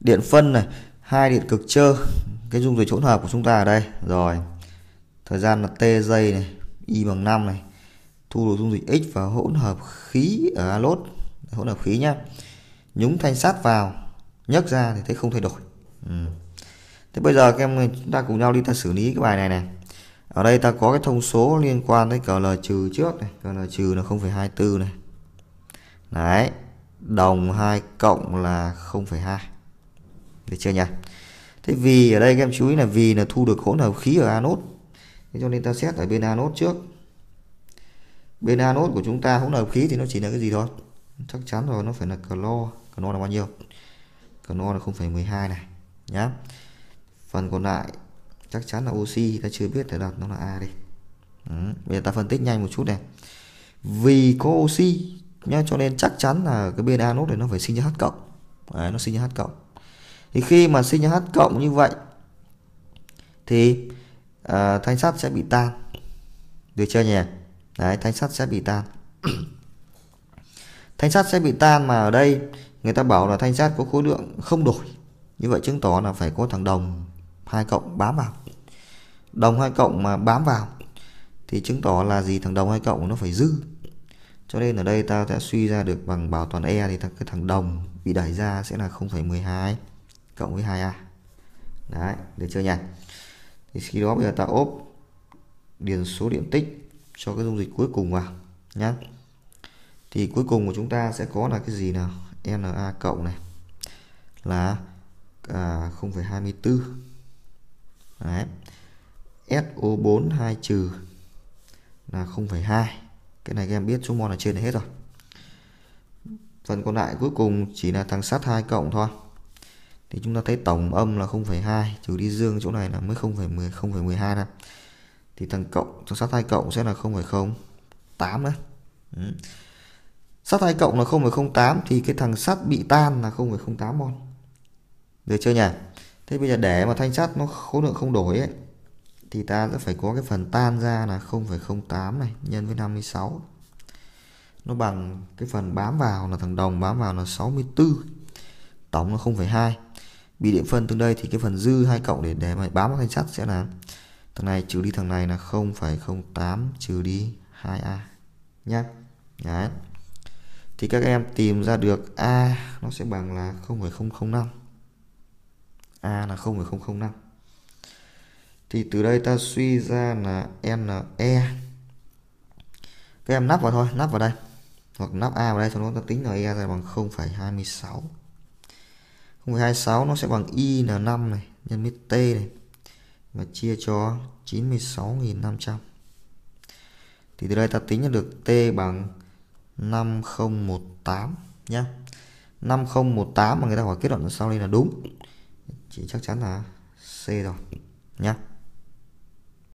điện phân này hai điện cực trơ cái dung dịch hỗn hợp của chúng ta ở đây rồi thời gian là t giây này y bằng 5 này thu được dung dịch x và hỗn hợp khí ở alốt hỗn hợp khí nhá nhúng thanh sắt vào nhấc ra thì thấy không thay đổi ừ. thế bây giờ các em chúng ta cùng nhau đi ta xử lý cái bài này này ở đây ta có cái thông số liên quan tới cờ l trừ trước này cờ l trừ là 0,24 này đấy đồng 2 cộng là 0,2 được chưa nhỉ thế vì ở đây các em chú ý là vì là thu được hỗn hợp khí ở anốt, thế cho nên ta xét ở bên anốt trước bên anốt của chúng ta hỗn hợp khí thì nó chỉ là cái gì thôi chắc chắn rồi nó phải là clo clo là bao nhiêu clo là 0,12 này nhá phần còn lại chắc chắn là oxy ta chưa biết để đặt nó là a đi ừ. bây giờ ta phân tích nhanh một chút này vì có oxy nhá cho nên chắc chắn là cái bên anốt này nó phải sinh ra h cộng Đấy, nó sinh ra h cộng thì khi mà sinh H cộng như vậy thì uh, thanh sắt sẽ bị tan được chưa nhỉ đấy thanh sắt sẽ bị tan thanh sắt sẽ bị tan mà ở đây người ta bảo là thanh sắt có khối lượng không đổi như vậy chứng tỏ là phải có thằng đồng hai cộng bám vào đồng hai cộng mà bám vào thì chứng tỏ là gì thằng đồng hai cộng nó phải dư cho nên ở đây ta sẽ suy ra được bằng bảo toàn e thì thằng cái thằng đồng bị đẩy ra sẽ là 0,12 cộng với 2a đấy được chưa nhỉ thì khi đó bây giờ ta ốp điền số điện tích cho cái dung dịch cuối cùng vào nhé thì cuối cùng của chúng ta sẽ có là cái gì nào Na cộng này là à, 0,24 đấy SO4 2 trừ là 0,2 cái này các em biết số mol ở trên này hết rồi phần còn lại cuối cùng chỉ là thằng sắt 2 cộng thôi thì chúng ta thấy tổng âm là 0,2 trừ đi dương chỗ này là mới 0,10 0,12 nè thì thằng cộng thằng sát hai cộng sẽ là 0,08 nữa ừ. sát hai cộng là 0,08 thì cái thằng sắt bị tan là 0,08 mol được chưa nhỉ thế bây giờ để mà thanh sắt nó khối lượng không đổi ấy thì ta sẽ phải có cái phần tan ra là 0,08 này nhân với 56 nó bằng cái phần bám vào là thằng đồng bám vào là 64 tổng là 0,2 bị điện phân từ đây thì cái phần dư hai cộng để để mà bám vào thanh sắt sẽ là thằng này trừ đi thằng này là 0,08 trừ đi 2a nhá đấy thì các em tìm ra được a nó sẽ bằng là 0,005 a là 0,005 thì từ đây ta suy ra là NE các em nắp vào thôi nắp vào đây hoặc nắp A vào đây sau đó ta tính là E ra bằng 0,26 026 nó sẽ bằng y là 5 này nhân với t này và chia cho 96.500 thì từ đây ta tính được t bằng 5018 nhé 5018 mà người ta hỏi kết luận sau đây là đúng chỉ chắc chắn là C rồi nhé